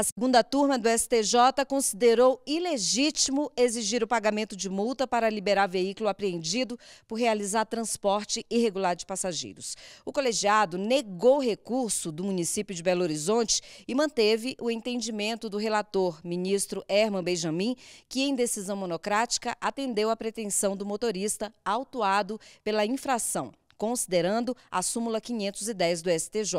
A segunda turma do STJ considerou ilegítimo exigir o pagamento de multa para liberar veículo apreendido por realizar transporte irregular de passageiros. O colegiado negou recurso do município de Belo Horizonte e manteve o entendimento do relator, ministro Herman Benjamin, que em decisão monocrática atendeu a pretensão do motorista autuado pela infração considerando a súmula 510 do STJ.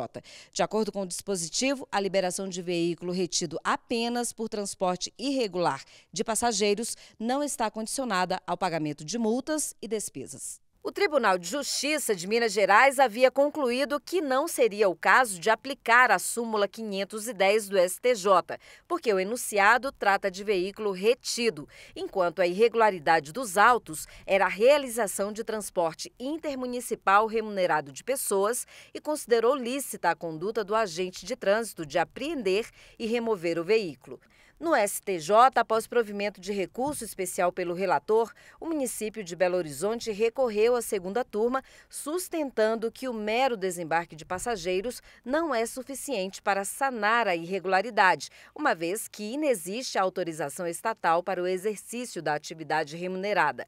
De acordo com o dispositivo, a liberação de veículo retido apenas por transporte irregular de passageiros não está condicionada ao pagamento de multas e despesas. O Tribunal de Justiça de Minas Gerais havia concluído que não seria o caso de aplicar a súmula 510 do STJ, porque o enunciado trata de veículo retido, enquanto a irregularidade dos autos era a realização de transporte intermunicipal remunerado de pessoas e considerou lícita a conduta do agente de trânsito de apreender e remover o veículo. No STJ, após provimento de recurso especial pelo relator, o município de Belo Horizonte recorreu à segunda turma, sustentando que o mero desembarque de passageiros não é suficiente para sanar a irregularidade, uma vez que inexiste autorização estatal para o exercício da atividade remunerada.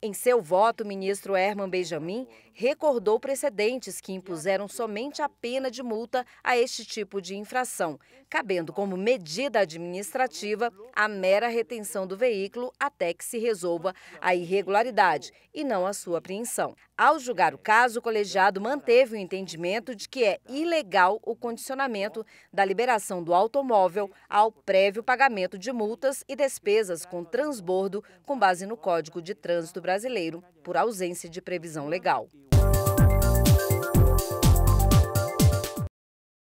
Em seu voto, o ministro Herman Benjamin recordou precedentes que impuseram somente a pena de multa a este tipo de infração, cabendo como medida administrativa alternativa à mera retenção do veículo até que se resolva a irregularidade e não a sua apreensão. Ao julgar o caso, o colegiado manteve o entendimento de que é ilegal o condicionamento da liberação do automóvel ao prévio pagamento de multas e despesas com transbordo com base no Código de Trânsito Brasileiro, por ausência de previsão legal.